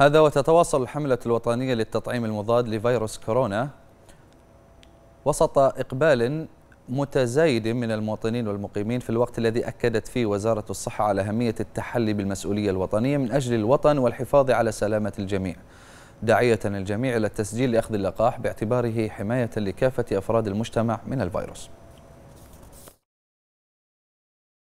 هذا وتتواصل الحملة الوطنية للتطعيم المضاد لفيروس كورونا وسط إقبال متزايد من المواطنين والمقيمين في الوقت الذي أكدت فيه وزارة الصحة على أهمية التحلي بالمسؤولية الوطنية من أجل الوطن والحفاظ على سلامة الجميع داعية الجميع إلى التسجيل لأخذ اللقاح باعتباره حماية لكافة أفراد المجتمع من الفيروس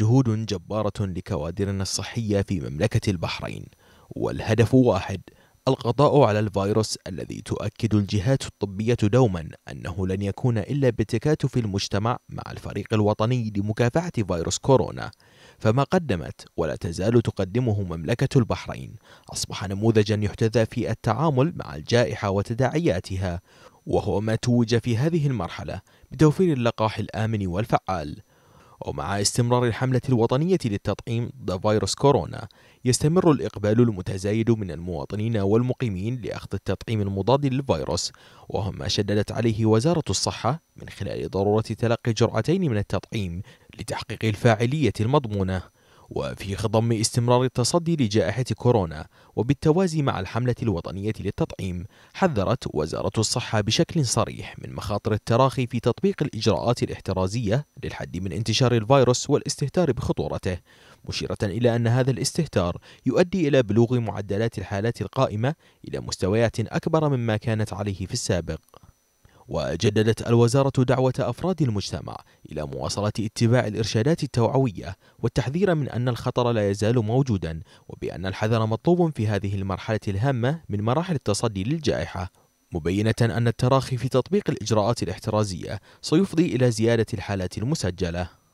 جهود جبارة لكوادرنا الصحية في مملكة البحرين والهدف واحد القضاء على الفيروس الذي تؤكد الجهات الطبية دوما أنه لن يكون إلا بتكاتف المجتمع مع الفريق الوطني لمكافحة فيروس كورونا فما قدمت ولا تزال تقدمه مملكة البحرين أصبح نموذجا يحتذى في التعامل مع الجائحة وتداعياتها وهو ما توج في هذه المرحلة بتوفير اللقاح الآمن والفعال ومع استمرار الحملة الوطنية للتطعيم ضد فيروس كورونا يستمر الإقبال المتزايد من المواطنين والمقيمين لأخذ التطعيم المضاد للفيروس وهم ما شددت عليه وزارة الصحة من خلال ضرورة تلقي جرعتين من التطعيم لتحقيق الفاعلية المضمونة وفي خضم استمرار التصدي لجائحة كورونا وبالتوازي مع الحملة الوطنية للتطعيم حذرت وزارة الصحة بشكل صريح من مخاطر التراخي في تطبيق الإجراءات الاحترازية للحد من انتشار الفيروس والاستهتار بخطورته مشيرة إلى أن هذا الاستهتار يؤدي إلى بلوغ معدلات الحالات القائمة إلى مستويات أكبر مما كانت عليه في السابق وجددت الوزارة دعوة أفراد المجتمع إلى مواصلة اتباع الإرشادات التوعوية والتحذير من أن الخطر لا يزال موجودا وبأن الحذر مطلوب في هذه المرحلة الهامة من مراحل التصدي للجائحة مبينة أن التراخي في تطبيق الإجراءات الاحترازية سيفضي إلى زيادة الحالات المسجلة